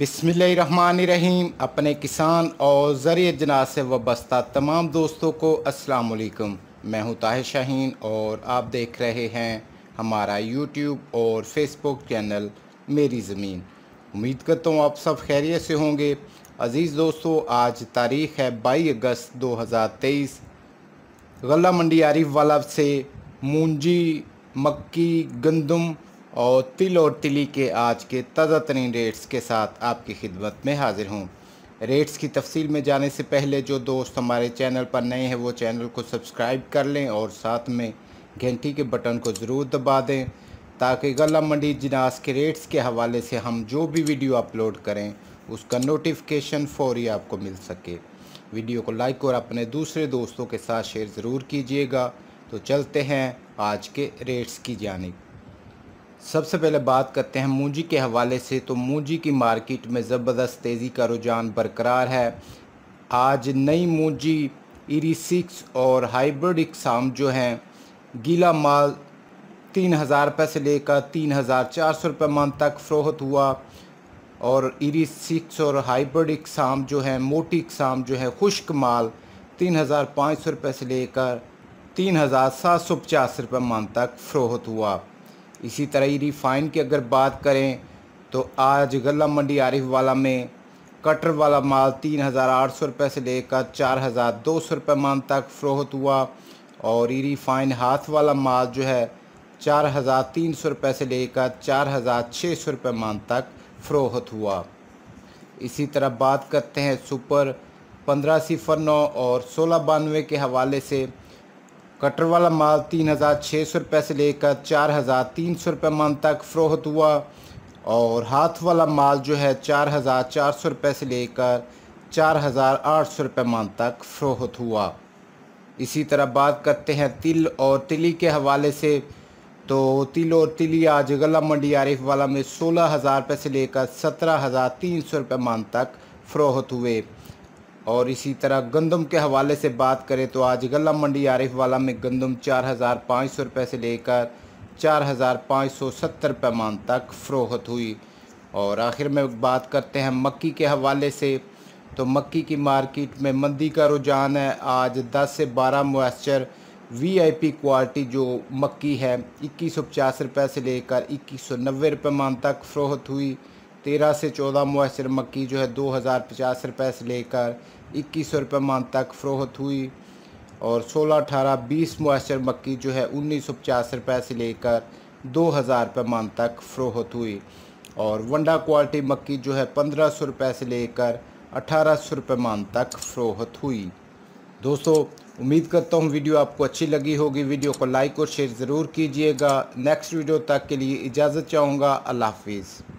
रहीम अपने किसान और ज़रिए जनाज से वाबस्ता तमाम दोस्तों को वालेकुम मैं हूं ताहिर शाहीन और आप देख रहे हैं हमारा यूट्यूब और फेसबुक चैनल मेरी ज़मीन उम्मीद करता हूं आप सब खैरियत से होंगे अज़ीज़ दोस्तों आज तारीख़ है बाईस अगस्त 2023 गला मंडी आरिफ वाला से मूंजी मक्की गंदम और तिल और तिली के आज के ताज़ा तरीन रेट्स के साथ आपकी खिदमत में हाजिर हूँ रेट्स की तफसील में जाने से पहले जो दोस्त हमारे चैनल पर नए हैं वो चैनल को सब्सक्राइब कर लें और साथ में घंटी के बटन को ज़रूर दबा दें ताकि गला मंडी जनास के रेट्स के हवाले से हम जो भी वीडियो अपलोड करें उसका नोटिफिकेशन फौरी आपको मिल सके वीडियो को लाइक और अपने दूसरे दोस्तों के साथ शेयर ज़रूर कीजिएगा तो चलते हैं आज के रेट्स की जानब सबसे पहले बात करते हैं मूंजी के हवाले से तो मूंजी की मार्केट में ज़बरदस्त तेज़ी का रुझान बरकरार है आज नई मूंजी इरी सिक्स और हाइब्रिड इकसाम जो हैं गीला माल तीन हज़ार रुपये से लेकर तीन हज़ार चार सौ रुपये मान तक फ़रोहत हुआ और इरी सिक्स और हाइब्रिड इकसाम जो है मोटी इकसाम जो है खुश्क माल तीन हज़ार पाँच सौ रुपये से लेकर तीन हज़ार सात सौ पचास रुपये मान तक फ़रोहत हुआ इसी तरह ही रिफाइन की अगर बात करें तो आज गला मंडी आरिफ वाला में कटर वाला माल तीन हज़ार आठ सौ रुपये से लेकर चार हज़ार दो सौ रुपये मान तक फ़रोहत हुआ और ई रिफाइन हाथ वाला माल जो है चार हज़ार तीन सौ रुपये से लेकर चार हज़ार छः सौ रुपये मान तक फ़रोहत हुआ इसी तरह बात करते हैं सुपर पंद्रह सिफर नौ और सोलह बानवे के हवाले से कटर वाला माल तीन हज़ार छः सौ रुपये से लेकर चार हज़ार तीन सौ रुपये मन तक फ़रोहत हुआ और हाथ वाला माल जो है चार हज़ार चार सौ रुपये से लेकर चार हज़ार आठ सौ रुपये मन तक फ़रोहत हुआ इसी तरह बात करते हैं तिल और तिली के हवाले से तो तिल और तिली आज गला मंडी आरिफ वाला में सोलह हज़ार रुपये से लेकर सत्रह हज़ार तीन सौ रुपये मान तक फ़रोहत हुए और इसी तरह गंदम के हवाले से बात करें तो आज गला मंडी आरिफ वाला में गंदम चार हज़ार पाँच सौ रुपये से लेकर चार हज़ार पाँच सौ सत्तर पैमान तक फ़रोहत हुई और आखिर में बात करते हैं मक्की के हवाले से तो मक्की की मार्केट में मंदी का रुझान है आज 10 से 12 मॉइस्चर वीआईपी क्वालिटी जो मक्की है इक्कीस रुपये से लेकर इक्कीस सौ नब्बे रुपये मान तक फ़रोहत हुई तेरह से चौदह मैसर मक्की जो है दो हज़ार पचास रुपये से लेकर इक्कीस सौ रुपये मान तक फ़रोहत हुई और सोलह अठारह बीस मैसर मक्की जो है उन्नीस सौ पचास रुपये से लेकर दो हज़ार रुपये मान तक फ़रोहत हुई और वंडा क्वालिटी मक्की जो है पंद्रह सौ रुपये से लेकर अठारह सौ रुपये मान तक फ़रोहत हुई दोस्तों उम्मीद करता हूँ वीडियो आपको अच्छी लगी होगी वीडियो को लाइक और शेयर ज़रूर कीजिएगा नेक्स्ट वीडियो तक के लिए इजाज़त चाहूँगा अल्लाह हाफिज़